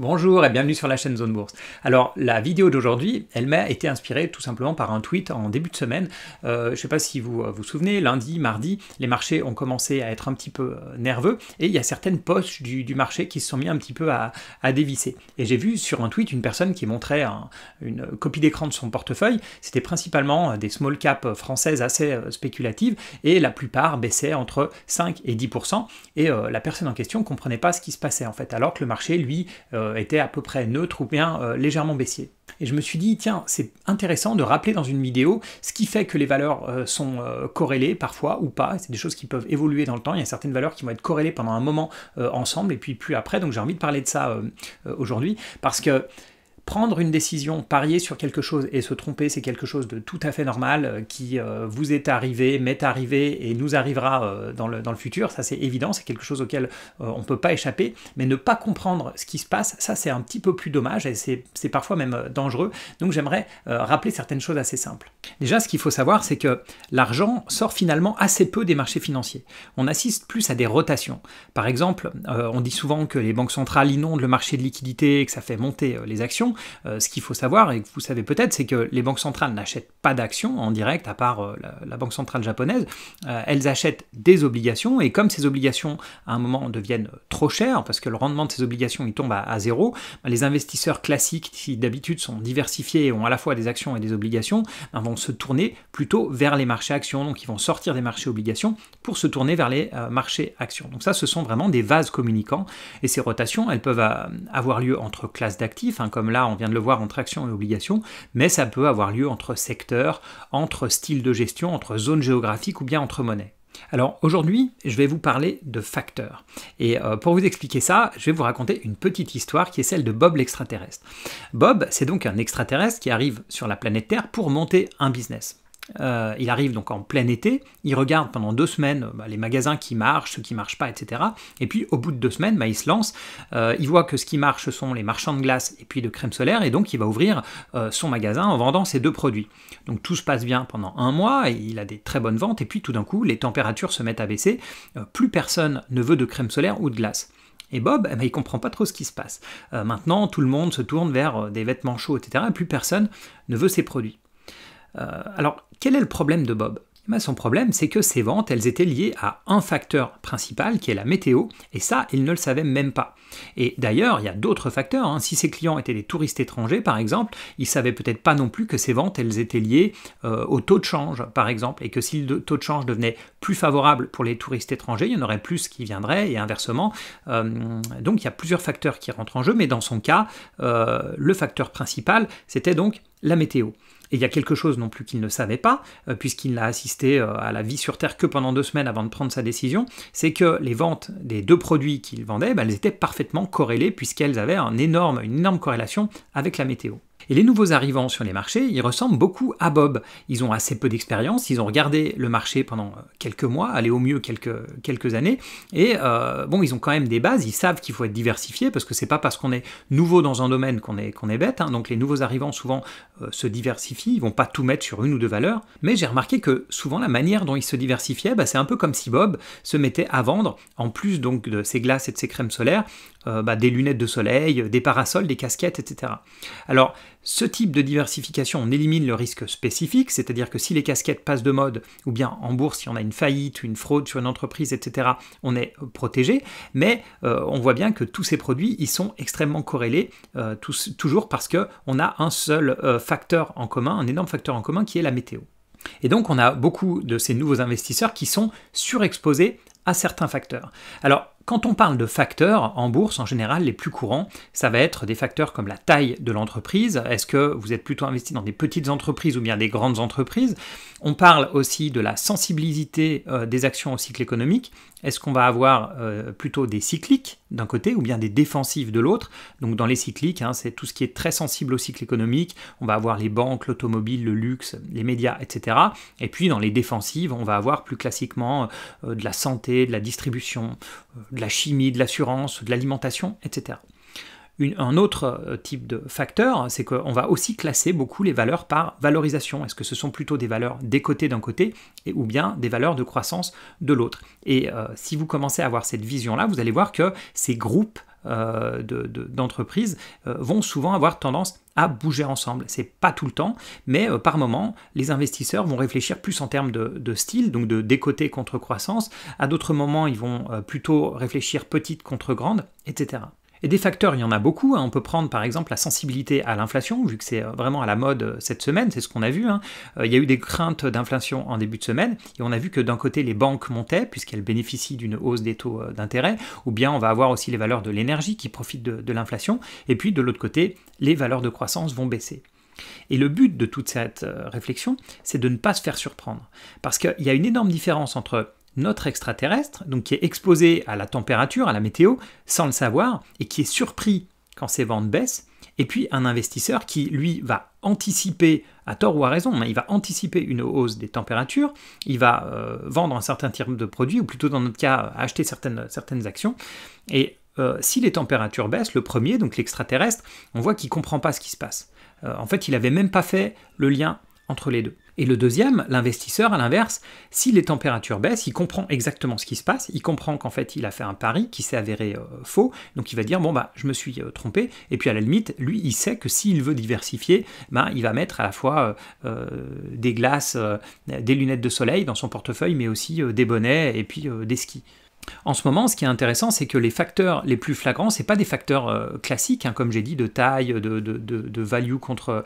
Bonjour et bienvenue sur la chaîne Zone Bourse. Alors la vidéo d'aujourd'hui, elle m'a été inspirée tout simplement par un tweet en début de semaine. Euh, je ne sais pas si vous euh, vous souvenez, lundi, mardi, les marchés ont commencé à être un petit peu euh, nerveux et il y a certaines poches du, marché qui se sont mis un petit peu à, dévisser. Et j'ai vu sur un tweet une personne qui montrait une copie d'écran de son portefeuille. C'était principalement des small caps françaises assez spéculatives et la plupart baissaient entre 5 et 10%. Et la personne en question comprenait pas ce qui se passait en fait, alors que le marché, lui, euh, était à peu près neutre ou bien euh, légèrement baissier. Et je me suis dit, tiens, c'est intéressant de rappeler dans une vidéo ce qui fait que les valeurs euh, sont corrélées parfois ou pas. C'est des choses qui peuvent évoluer dans le temps. Il y a certaines valeurs qui vont être corrélées pendant un moment ensemble et puis plus après. Donc j'ai envie de parler de ça aujourd'hui parce que Prendre une décision, parier sur quelque chose et se tromper, c'est quelque chose de tout à fait normal euh, qui euh, vous est arrivé, m'est arrivé et nous arrivera euh, dans, le, dans, le, futur. Ça, c'est évident, c'est quelque chose auquel on ne peut pas échapper. Mais ne pas comprendre ce qui se passe, ça, c'est un petit peu plus dommage et c'est parfois même dangereux. Donc, j'aimerais rappeler certaines choses assez simples. Déjà, ce qu'il faut savoir, c'est que l'argent sort finalement assez peu des marchés financiers. On assiste plus à des rotations. Par exemple, on dit souvent que les banques centrales inondent le marché de liquidité et que ça fait monter les actions. Euh, ce qu'il faut savoir, et que vous savez peut-être, c'est que les banques centrales n'achètent pas d'actions en direct, à part euh, la, banque centrale japonaise. Euh, elles achètent des obligations, et comme ces obligations, à un moment, deviennent trop chères, parce que le rendement de ces obligations, il tombe à, zéro, bah, les investisseurs classiques, qui d'habitude sont diversifiés et ont à la fois des actions et des obligations, bah, vont se tourner plutôt vers les marchés actions. Donc, ils vont sortir des marchés obligations pour se tourner vers les marchés actions. Donc, ça, ce sont vraiment des vases communicants, et ces rotations, elles peuvent avoir lieu entre classes d'actifs, hein, comme là, on vient de le voir entre actions et obligations, mais ça peut avoir lieu entre secteurs, entre styles de gestion, entre zones géographiques ou bien entre monnaies. Alors aujourd'hui, je vais vous parler de facteurs. Et euh, pour vous expliquer ça, je vais vous raconter une petite histoire qui est celle de Bob l'extraterrestre. Bob, c'est donc un extraterrestre qui arrive sur la planète Terre pour monter un business. Euh, il arrive donc en plein été, il regarde pendant deux semaines bah, les magasins qui marchent, ceux qui marchent pas, etc. Et puis au bout de deux semaines, bah, il se lance, euh, il voit que ce qui marche ce sont les marchands de glace et puis de crème solaire, et donc il va ouvrir euh, son magasin en vendant ces deux produits. Donc tout se passe bien pendant un mois, il a des très bonnes ventes, et puis tout d'un coup, les températures se mettent à baisser, plus personne ne veut de crème solaire ou de glace. Et Bob, eh ben, il comprend pas trop ce qui se passe. maintenant, tout le monde se tourne vers des vêtements chauds, etc. Et plus personne ne veut ses produits. Euh, alors, quel est le problème de Bob eh ben, son problème, c'est que ses ventes, elles étaient liées à un facteur principal qui est la météo, et ça, il ne le savait même pas. Et d'ailleurs, il y a d'autres facteurs. Hein. Si ses clients étaient des touristes étrangers, par exemple, il savait peut-être pas non plus que ses ventes, elles étaient liées euh, au taux de change, par exemple, et que si le taux de change devenait plus favorable pour les touristes étrangers, il y en aurait plus qui viendraient, et inversement. Euh, donc, il y a plusieurs facteurs qui rentrent en jeu, mais dans son cas, le facteur principal, c'était donc la météo. Et il y a quelque chose non plus qu'il ne savait pas, euh, puisqu'il n'a assisté euh, à la vie sur Terre que pendant deux semaines avant de prendre sa décision, c'est que les ventes des deux produits qu'il vendait, bah, elles étaient parfaitement corrélées, puisqu'elles avaient un énorme, une énorme corrélation avec la météo. Et les nouveaux arrivants sur les marchés, ils ressemblent beaucoup à Bob. Ils ont assez peu d'expérience, ils ont regardé le marché pendant euh, quelques mois, aller au mieux quelques, quelques années, et euh, bon, ils ont quand même des bases, ils savent qu'il faut être diversifié, parce que c'est pas parce qu'on est nouveau dans un domaine qu'on est, qu'on est bête, hein. donc les nouveaux arrivants souvent euh, se diversifient, ils vont pas tout mettre sur une ou deux valeurs, mais j'ai remarqué que souvent la manière dont ils se diversifiaient, bah, c'est un peu comme si Bob se mettait à vendre, en plus donc de ses glaces et de ses crèmes solaires, bah, des lunettes de soleil, des parasols, des casquettes, etc. Alors, ce type de diversification, on élimine le risque spécifique, c'est-à-dire que si les casquettes passent de mode, ou bien en bourse, si on a une faillite, une fraude sur une entreprise, etc., on est euh, protégé. Mais euh, on voit bien que tous ces produits, ils sont extrêmement corrélés, euh, toujours parce qu'on a un seul facteur en commun, un énorme facteur en commun, qui est la météo. Et donc, on a beaucoup de ces nouveaux investisseurs qui sont surexposés à certains facteurs. Alors, quand on parle de facteurs en bourse, en général, les plus courants, ça va être des facteurs comme la taille de l'entreprise. Est-ce que vous êtes plutôt investi dans des petites entreprises ou bien des grandes entreprises On parle aussi de la sensibilité euh, des actions au cycle économique. Est-ce qu'on va avoir euh, plutôt des cycliques d'un côté ou bien des défensives de l'autre Donc dans les cycliques, hein, c'est tout ce qui est très sensible au cycle économique. On va avoir les banques, l'automobile, le luxe, les médias, etc. Et puis dans les défensives, on va avoir plus classiquement euh, de la santé, de la distribution, euh, de la chimie, de l'assurance, de l'alimentation, etc un autre euh, type de facteur, c'est qu'on va aussi classer beaucoup les valeurs par valorisation. Est-ce que ce sont plutôt des valeurs décotées d'un côté et, ou bien des valeurs de croissance de l'autre Et euh, si vous commencez à avoir cette vision-là, vous allez voir que ces groupes euh, d'entreprises vont souvent avoir tendance à bouger ensemble. C'est pas tout le temps, mais par moment, les investisseurs vont réfléchir plus en termes de, de style, donc de décoté contre croissance. À d'autres moments, ils vont plutôt réfléchir petite contre grande, etc. Et des facteurs, il y en a beaucoup. Hein. On peut prendre par exemple la sensibilité à l'inflation, vu que c'est euh, vraiment à la mode euh, cette semaine, c'est ce qu'on a vu. Hein. Euh, il y a eu des craintes d'inflation en début de semaine, et on a vu que d'un côté les banques montaient, puisqu'elles bénéficient d'une hausse des taux d'intérêt, ou bien on va avoir aussi les valeurs de l'énergie qui profitent de l'inflation, et puis de l'autre côté, les valeurs de croissance vont baisser. Et le but de toute cette réflexion, c'est de ne pas se faire surprendre. Parce qu'il y a une énorme différence entre notre extraterrestre, donc qui est exposé à la température, à la météo, sans le savoir, et qui est surpris quand ses ventes baissent, et puis un investisseur qui, lui, va anticiper, à tort ou à raison, mais hein, il va anticiper une hausse des températures, il va euh, vendre un certain type de produit, ou plutôt dans notre cas, acheter certaines, certaines actions, et euh, si les températures baissent, le premier, donc l'extraterrestre, on voit qu'il ne comprend pas ce qui se passe. Euh, en fait, il n'avait même pas fait le lien entre les deux. Et le deuxième, l'investisseur, à l'inverse, si les températures baissent, il comprend exactement ce qui se passe, il comprend qu'en fait il a fait un pari qui s'est avéré euh, faux, donc il va dire bon bah je me suis euh, trompé, et puis à la limite, lui il sait que s'il veut diversifier, ben, il va mettre à la fois euh, des glaces, des lunettes de soleil dans son portefeuille, mais aussi des bonnets et puis des skis. En ce moment, ce qui est intéressant, c'est que les facteurs les plus flagrants, ce n'est pas des facteurs euh, classiques, hein, comme j'ai dit, de taille, de, value contre,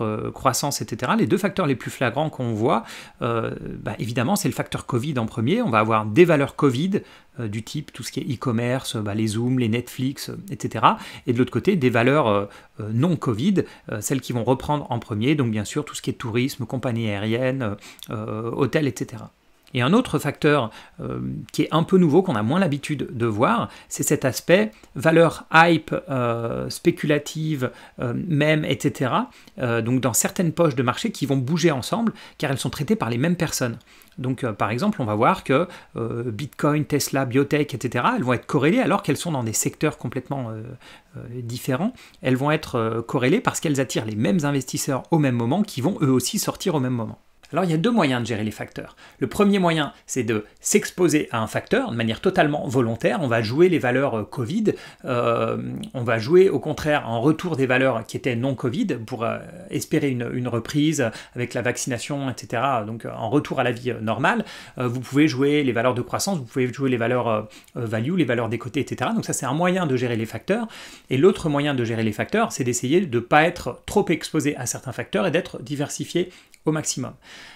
euh, croissance, etc. Les deux facteurs les plus flagrants qu'on voit, euh, bah, évidemment, c'est le facteur Covid en premier. On va avoir des valeurs Covid du type tout ce qui est e-commerce, bah, les Zoom, les Netflix, etc. Et de l'autre côté, des valeurs non Covid, celles qui vont reprendre en premier, donc bien sûr tout ce qui est tourisme, compagnie aérienne, hôtel, etc. Et un autre facteur euh, qui est un peu nouveau, qu'on a moins l'habitude de voir, c'est cet aspect valeur hype, euh, spéculative, euh, même, etc. donc dans certaines poches de marché qui vont bouger ensemble, car elles sont traitées par les mêmes personnes. Donc par exemple, on va voir que Bitcoin, Tesla, Biotech, etc., elles vont être corrélées alors qu'elles sont dans des secteurs complètement différents. Elles vont être corrélées parce qu'elles attirent les mêmes investisseurs au même moment qui vont eux aussi sortir au même moment. Alors il y a deux moyens de gérer les facteurs. Le premier moyen, c'est de s'exposer à un facteur de manière totalement volontaire. On va jouer les valeurs euh, Covid, euh, on va jouer au contraire en retour des valeurs qui étaient non Covid pour euh, espérer une, reprise avec la vaccination, etc. Donc en retour à la vie normale, vous pouvez jouer les valeurs de croissance, vous pouvez jouer les valeurs value, les valeurs des côtés, etc. Donc ça c'est un moyen de gérer les facteurs. Et l'autre moyen de gérer les facteurs, c'est d'essayer de ne pas être trop exposé à certains facteurs et d'être diversifié maximum.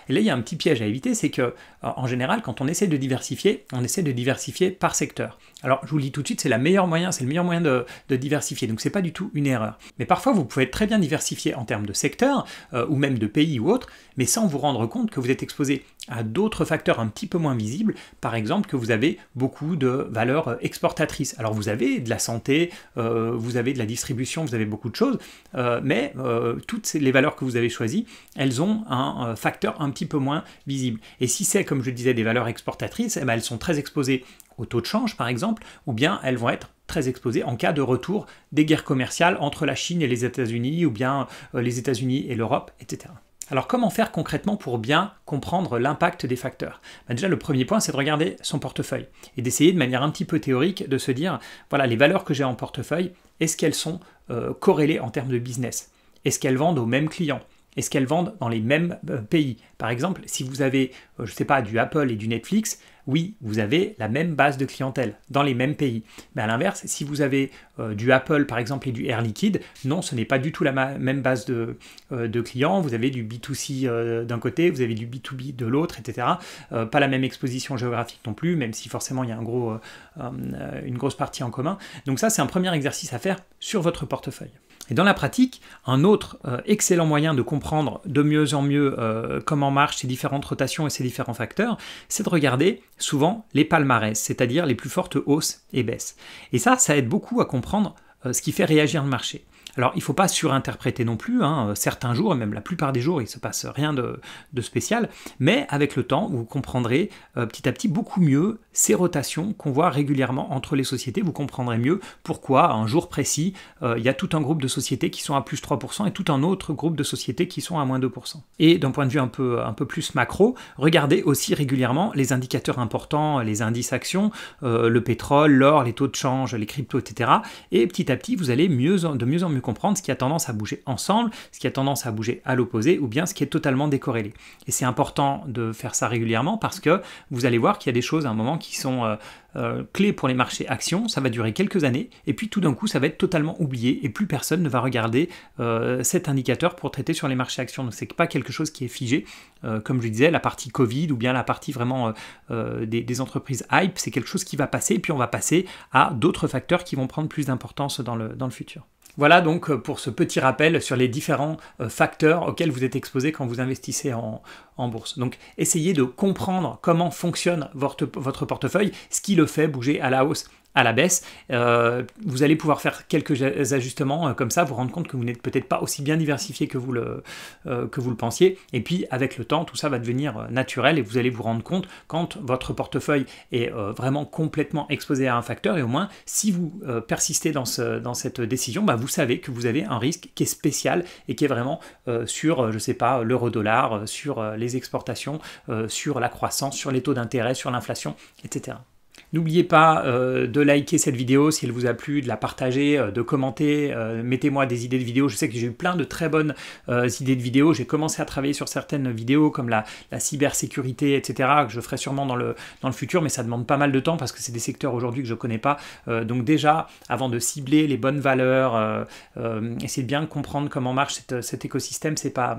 Et là, il y a un petit piège à éviter, c'est que en général, quand on essaie de diversifier, on essaie de diversifier par secteur. Alors, je vous le dis tout de suite, c'est la meilleure moyen, c'est le meilleur moyen de, diversifier. Donc, c'est pas du tout une erreur. Mais parfois, vous pouvez être très bien diversifié en termes de secteur euh, ou même de pays ou autre, mais sans vous rendre compte que vous êtes exposé à d'autres facteurs un petit peu moins visibles, par exemple que vous avez beaucoup de valeurs euh, exportatrices. Alors vous avez de la santé, euh, vous avez de la distribution, vous avez beaucoup de choses, euh, mais toutes les valeurs que vous avez choisies, elles ont un facteur un petit peu moins visible. Et si c'est, comme je disais, des valeurs exportatrices, eh ben, elles sont très exposées au taux de change, par exemple, ou bien elles vont être très exposées en cas de retour des guerres commerciales entre la Chine et les États-Unis, ou bien les États-Unis et l'Europe, etc. Alors comment faire concrètement pour bien comprendre l'impact des facteurs ben, Déjà le premier point c'est de regarder son portefeuille et d'essayer de manière un petit peu théorique de se dire voilà les valeurs que j'ai en portefeuille, est-ce qu'elles sont euh, corrélées en termes de business Est-ce qu'elles vendent aux mêmes clients est ce qu'elles vendent dans les mêmes euh, pays. Par exemple, si vous avez, euh, je ne sais pas, du Apple et du Netflix, oui, vous avez la même base de clientèle dans les mêmes pays. Mais à l'inverse, si vous avez euh, du Apple par exemple et du Air Liquide, non, ce n'est pas du tout la même base de, clients. Vous avez du B2C d'un côté, vous avez du B2B de l'autre, etc. pas la même exposition géographique non plus, même si forcément il y a une grosse partie en commun. Donc ça, c'est un premier exercice à faire sur votre portefeuille. Et dans la pratique, un autre euh, excellent moyen de comprendre de mieux en mieux euh, comment marchent ces différentes rotations et ces différents facteurs, c'est de regarder souvent les palmarès, c'est-à-dire les plus fortes hausses et baisses. Et ça, ça aide beaucoup à comprendre euh, ce qui fait réagir le marché. Alors il ne faut pas surinterpréter non plus, hein. certains jours, et même la plupart des jours, il ne se passe rien de, spécial, mais avec le temps, vous comprendrez euh, petit à petit beaucoup mieux ces rotations qu'on voit régulièrement entre les sociétés, vous comprendrez mieux pourquoi un jour précis, euh, il y a tout un groupe de sociétés qui sont à plus 3% et tout un autre groupe de sociétés qui sont à moins 2%. Et d'un point de vue un peu, un peu plus macro, regardez aussi régulièrement les indicateurs importants, les indices actions, euh, le pétrole, l'or, les taux de change, les cryptos, etc. Et petit à petit, vous allez mieux, de mieux en mieux mieux comprendre ce qui a tendance à bouger ensemble, ce qui a tendance à bouger à l'opposé ou bien ce qui est totalement décorrélé. Et c'est important de faire ça régulièrement parce que vous allez voir qu'il y a des choses à un moment qui sont euh, euh, clés pour les marchés actions, ça va durer quelques années et puis tout d'un coup ça va être totalement oublié et plus personne ne va regarder euh, cet indicateur pour traiter sur les marchés actions. Donc c'est pas quelque chose qui est figé. comme je disais, la partie Covid ou bien la partie vraiment des, entreprises hype, c'est quelque chose qui va passer et puis on va passer à d'autres facteurs qui vont prendre plus d'importance dans le futur. Voilà donc euh, pour ce petit rappel sur les différents euh, facteurs auxquels vous êtes exposé quand vous investissez en, bourse. Donc essayez de comprendre comment fonctionne votre portefeuille, ce qui le fait bouger à la hausse à la baisse. Euh, vous allez pouvoir faire quelques ajustements euh, comme ça, vous rendre compte que vous n'êtes peut-être pas aussi bien diversifié que vous, le, euh, que vous le pensiez. Et puis avec le temps, tout ça va devenir naturel et vous allez vous rendre compte quand votre portefeuille est vraiment complètement exposé à un facteur. Et au moins, si vous persistez dans, ce, dans cette décision, bah, vous savez que vous avez un risque qui est spécial et qui est vraiment sur, je sais pas, l'euro-dollar, sur les exportations, sur la croissance, sur les taux d'intérêt, sur l'inflation, etc. N'oubliez pas euh, de liker cette vidéo si elle vous a plu, de la partager, euh, de commenter. Euh, mettez-moi des idées de vidéos. Je sais que j'ai eu plein de très bonnes idées de vidéos. J'ai commencé à travailler sur certaines vidéos comme la, cybersécurité, etc. que je ferai sûrement dans le, dans le futur, mais ça demande pas mal de temps parce que c'est des secteurs aujourd'hui que je ne connais pas. donc déjà, avant de cibler les bonnes valeurs, essayez de bien comprendre comment marche cet écosystème. C'est pas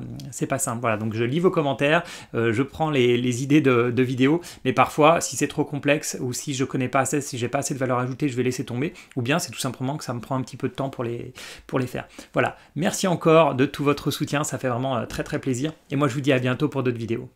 pas simple. Voilà. Donc je lis vos commentaires, je prends les, idées de, de vidéos, mais parfois si c'est trop complexe ou si je connais pas assez, si j'ai pas assez de valeur ajoutée, je vais laisser tomber, ou bien c'est tout simplement que ça me prend un petit peu de temps pour les, pour les faire. Voilà, merci encore de tout votre soutien, ça fait vraiment euh, très très plaisir, et moi je vous dis à bientôt pour d'autres vidéos.